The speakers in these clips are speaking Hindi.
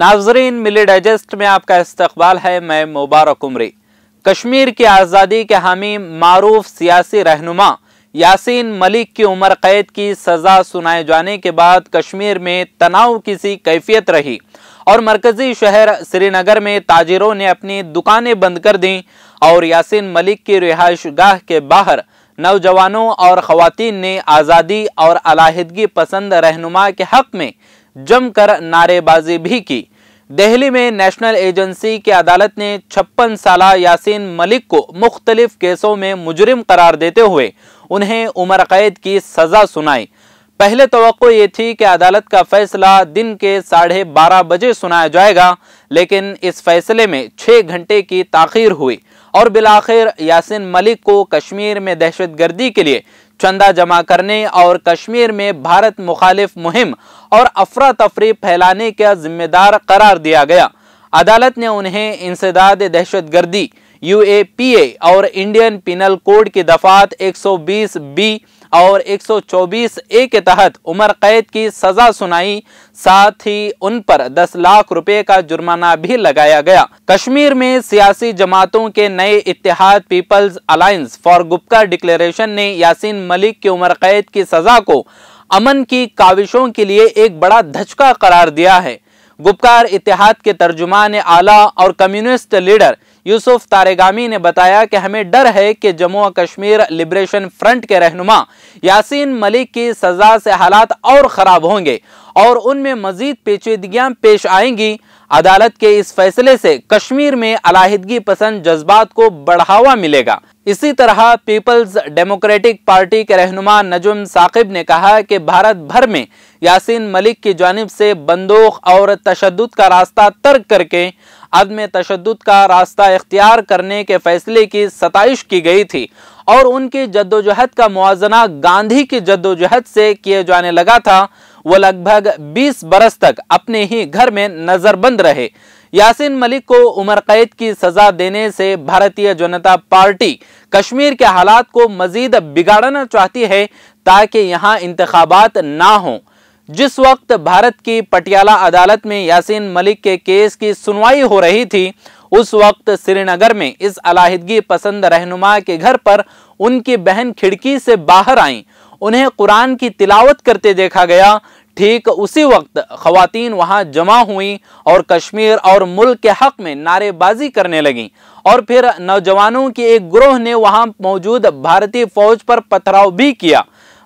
नाजरीन मिली डाइजेस्ट में आपका इस्तकबाल है मैं मुबारक उमरी कश्मीर की आज़ादी के हामी मारूफ सियासी रहनुमा यासीन मलिक की उम्र कैद की सज़ा सुनाए जाने के बाद कश्मीर में तनाव की सी कैफियत रही और मरकज़ी शहर श्रीनगर में ताजिरों ने अपनी दुकानें बंद कर दी और यासीन मलिक की रिहाइश गाह के बाहर नौजवानों और ख़वान ने आज़ादी और अलाहदगी पसंद रहनुमा के हक़ में जमकर नारेबाजी भी की दिल्ली में नेशनल एजेंसी की अदालत ने 56 साल यासीन मलिक को मुख्तलिफ केसों में मुजरिम करार देते हुए उन्हें उम्र कैद की सज़ा सुनाई पहले तो ये थी कि अदालत का फैसला दिन के साढ़े बारह बजे सुनाया जाएगा लेकिन इस फैसले में छः घंटे की ताखिर हुई और बिलाखिर यासिन मलिक को कश्मीर में दहशत गर्दी के लिए चंदा जमा करने और कश्मीर में भारत मुखालिफ मुहिम और अफरा तफरी फैलाने का जिम्मेदार करार दिया गया अदालत ने उन्हें इंसदाद दहशत गर्दी यू ए पी ए और इंडियन पिनल कोड की दफात 120 बी और 124 ए के तहत उम्र कैद की सजा सुनाई साथ ही उन पर 10 लाख रुपए का जुर्माना भी लगाया गया कश्मीर में सियासी जमातों के नए इतिहाद people's alliance for Gupta declaration ने यासीन मलिक की उम्र कैद की सजा को अमन की काविशों के लिए एक बड़ा धचका करार दिया है गुप्कार इतिहाद के तर्जुमान आला और कम्युनिस्ट लीडर यूसुफ तारेगामी ने बताया कि हमें डर है कि जम्मू और कश्मीर लिबरेशन फ्रंट के रहनुमा यासीन मलिक की सजा से हालात और ख़राब होंगे और उनमें मजीद पेचीदगियां पेश आएंगी अदालत के इस फैसले से कश्मीर में अलाहिदगी पसंद जज्बात को बढ़ावा मिलेगा इसी तरह पीपल्स डेमोक्रेटिक पार्टी के रहनुमा नजुम साकिब ने कहा कि भारत भर में यासीन मलिक की जानब से बंदूक और तशद का रास्ता तर्क करके अदम तशद का रास्ता इख्तियार करने के फैसले की सतश की गई थी और उनकी जद्दोजहद का मुजना गांधी की जद्दोजहद से किए जाने लगा था वो लगभग 20 बरस तक अपने ही घर में नज़रबंद रहे यासिन मलिक को उम्र कैद की सजा देने से भारतीय जनता पार्टी कश्मीर के हालात को मजीद बिगाड़ना चाहती है ताकि यहाँ इंतबात ना हो जिस वक्त भारत की पटियाला अदालत में यासिन मलिक के केस की सुनवाई हो रही थी उस वक्त श्रीनगर में इस अलाहिदगी पसंद रहनुमा के घर पर उनकी बहन खिड़की से बाहर आई उन्हें कुरान की तिलावत करते देखा गया ठीक उसी वक्त खातन वहां जमा हुई और कश्मीर और मुल्क के हक में नारेबाजी करने लगी और फिर नौजवानों के एक ग्रोह ने वहां मौजूद भारतीय फौज पर पथराव भी किया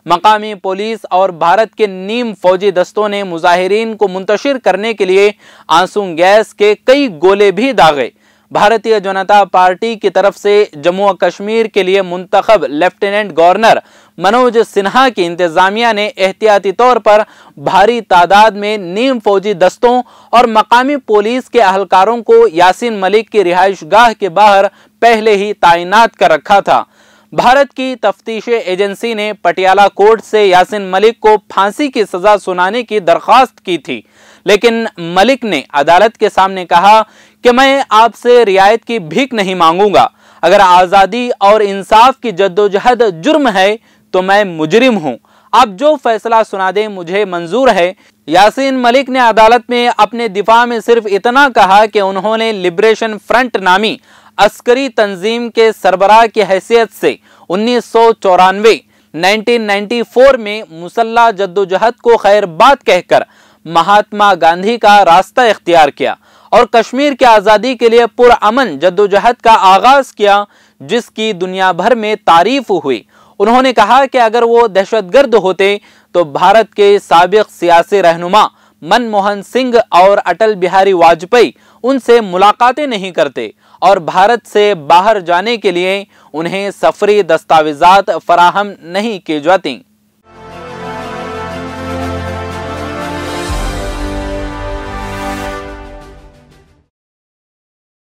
मकामी पुलिस और भारत के नीम फौजी दस्तों ने मुजाहरीन को मुंतशिर करने के लिए आंसू गैस के कई गोले भी दागे भारतीय जनता पार्टी की तरफ से जम्मू कश्मीर के लिए मुंतखब लेफ्टिनेंट गवर्नर मनोज सिन्हा की इंतजामिया ने एहतियाती तौर पर भारी तादाद में नीम फौजी दस्तों और मकामी पुलिस के अहलकारों को यासिन मलिक की रिहाइश गाह के बाहर पहले ही तैनात कर रखा था भारत की तफ्तीश एजेंसी ने पटियाला कोर्ट से यासिन मलिक को फांसी की सजा सुनाने की दरख्वास्त की थी लेकिन मलिक ने अदालत के सामने कहा कि मैं आपसे रियायत की भीख नहीं मांगूंगा अगर आज़ादी और इंसाफ की जद्दोजहद जुर्म है तो मैं मुजरिम हूँ अब जो फैसला सुना दे मुझे मंजूर है यासीन मलिक ने अदालत में अपने दिफा में सिर्फ इतना कहा कि उन्होंने लिबरेशन फ्रंट नामी अस्करी तंजीम के सरबराह की हैसियत से उन्नीस सौ चौरानवे 1994 में मुसल्ला जद्दोजहद को खैर बात कहकर महात्मा गांधी का रास्ता इख्तियार किया और कश्मीर की आज़ादी के लिए पुरअमन जद्दोजहद का आगाज़ किया जिसकी दुनिया भर में तारीफ हुई उन्होंने कहा कि अगर वो दहशतगर्द होते तो भारत के सबक सियासी रहनुमा मनमोहन सिंह और अटल बिहारी वाजपेयी उनसे मुलाकातें नहीं करते और भारत से बाहर जाने के लिए उन्हें सफरी दस्तावेजात फराहम नहीं की जाती